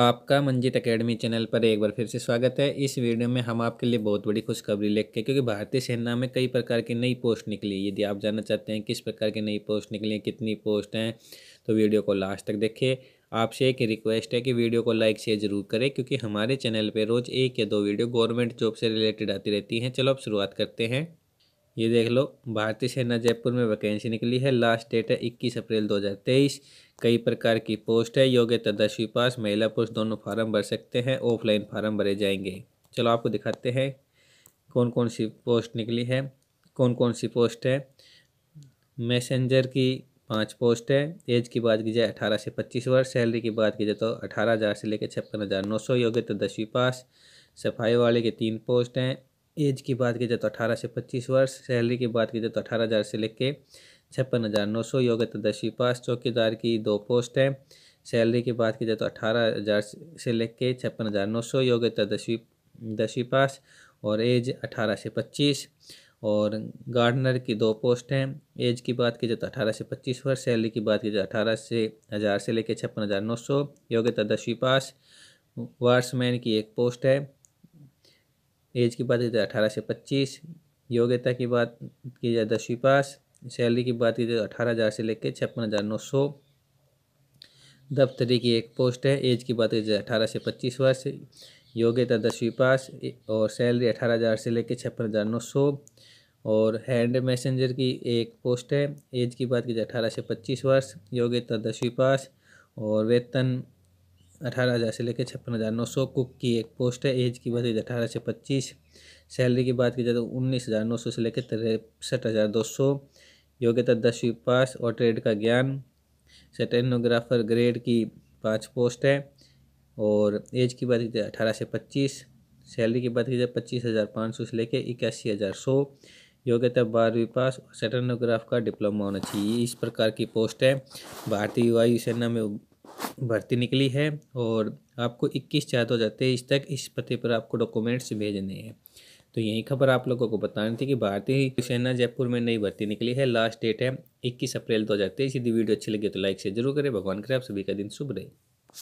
आपका Manjeet academy channel पर एक बार फिर से स्वागत है इस वीडियो में हम आपके लिए बहुत बड़ी खुशखबरी लेके क्योंकि भारतीय सेना में कई प्रकार की नई पोस्ट निकली यदि आप जानना चाहते हैं किस प्रकार की नई पोस्ट निकली कितनी पोस्ट हैं तो वीडियो को लास्ट तक देखिए आपसे एक रिक्वेस्ट है कि वीडियो को लाइक शेयर जरूर करें क्योंकि हमारे चैनल पर रोज़ एक या दो वीडियो गवर्नमेंट जॉब से रिलेटेड आती रहती हैं चलो अब शुरुआत करते हैं ये देख लो भारतीय सेना जयपुर में वैकेंसी निकली है लास्ट डेट है इक्कीस अप्रैल तेईस कई प्रकार की पोस्ट है योग्यता दसवीं पास महिला पुरुष दोनों फार्म भर सकते हैं ऑफलाइन फार्म भरे जाएंगे चलो आपको दिखाते हैं कौन कौन सी पोस्ट निकली है कौन कौन सी पोस्ट है मैसेंजर की पाँच पोस्ट है एज की बात की जाए अठारह से पच्चीस वर्ष सैलरी की बात की जाए तो अठारह हज़ार से लेकर छप्पन हज़ार नौ सौ योग्यता दसवीं पास सफाई वाले के तीन पोस्ट हैं एज की बात की जाए तो अठारह से पच्चीस वर्ष सैलरी की बात की जाए तो अठारह हज़ार से लेके छप्पन हज़ार नौ सौ योग्यता दसवीं पास चौकीदार की दो पोस्ट है सैलरी की बात की जाए तो अठारह हज़ार से लेके छप्पन हज़ार नौ सौ योग्यता दसवीं पास और एज अठारह से पच्चीस और गार्डनर की दो पोस्ट हैं एज की बात की जाए तो अठारह से पच्चीस वर्ष सैलरी की बात की जाए अठारह से हज़ार से लेकर छप्पन हज़ार नौ सौ योग्यता दसवीं पास वार्समैन की एक पोस्ट है एज की बात की जाए अठारह से पच्चीस योग्यता की बात की जाए दसवीं पास सैलरी की बात की जाए अठारह हज़ार से लेकर छप्पन हज़ार नौ सौ दफ्तरी की एक पोस्ट है एज की बात की जाए अठारह से पच्चीस वर्ष योग्यता दसवीं पास और सैलरी अठारह हज़ार से लेकर छप्पन हज़ार नौ सौ और हैंड मैसेंजर की एक पोस्ट है एज की बात की जाए अठारह से पच्चीस वर्ष योग्यता दसवीं पास और वेतन अठारह हज़ार से लेकर छप्पन हज़ार नौ सौ कुक की एक पोस्ट है एज की बढ़ी तो अठारह से पच्चीस सैलरी की बात की जाए तो उन्नीस हज़ार नौ सौ से लेकर तिरसठ हज़ार दो सौ योग्यता दसवीं पास और ट्रेड का ज्ञान सेटेनोग्राफर ग्रेड की पाँच पोस्ट है और एज की बात की जाए तो अठारह से पच्चीस सैलरी की बात की जाए तो पच्चीस हज़ार पाँच सौ से लेकर इक्यासी हज़ार सौ योग्यता बारहवीं पास और सेटेनोग्राफ का डिप्लोमा होना चाहिए इस प्रकार की पोस्ट है भारतीय वायुसेना में भर्ती निकली है और आपको 21 चार दो हज़ार तेईस तक इस पते पर आपको डॉक्यूमेंट्स भेजने हैं तो यही खबर आप लोगों को बतानी थी कि भारतीय सेना जयपुर में नई भर्ती निकली है लास्ट डेट है 21 अप्रैल तेईस यदि वीडियो अच्छी लगी तो लाइक से जरूर करें भगवान करें आप सभी का दिन शुभ रहे